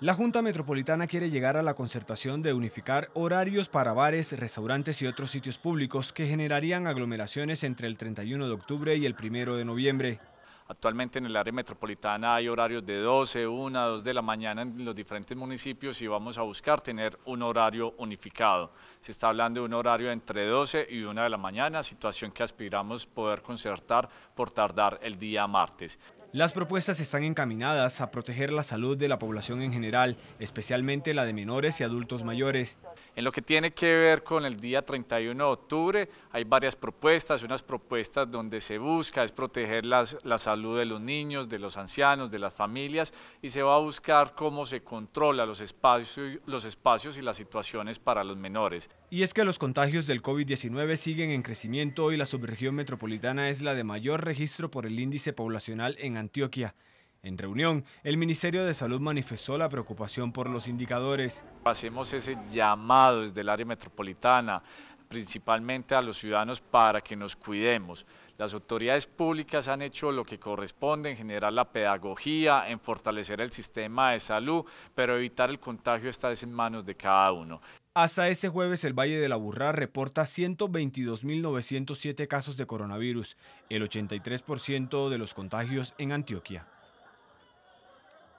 La Junta Metropolitana quiere llegar a la concertación de unificar horarios para bares, restaurantes y otros sitios públicos que generarían aglomeraciones entre el 31 de octubre y el 1 de noviembre. Actualmente en el área metropolitana hay horarios de 12, 1, 2 de la mañana en los diferentes municipios y vamos a buscar tener un horario unificado. Se está hablando de un horario entre 12 y 1 de la mañana, situación que aspiramos poder concertar por tardar el día martes. Las propuestas están encaminadas a proteger la salud de la población en general, especialmente la de menores y adultos mayores. En lo que tiene que ver con el día 31 de octubre, hay varias propuestas, unas propuestas donde se busca es proteger la salud de los niños, de los ancianos, de las familias, y se va a buscar cómo se controla los espacios, los espacios y las situaciones para los menores. Y es que los contagios del COVID-19 siguen en crecimiento y la subregión metropolitana es la de mayor registro por el índice poblacional en Antioquia. En reunión, el Ministerio de Salud manifestó la preocupación por los indicadores. Hacemos ese llamado desde el área metropolitana, principalmente a los ciudadanos para que nos cuidemos. Las autoridades públicas han hecho lo que corresponde en generar la pedagogía, en fortalecer el sistema de salud, pero evitar el contagio está en manos de cada uno. Hasta ese jueves, el Valle de la Burra reporta 122.907 casos de coronavirus, el 83% de los contagios en Antioquia.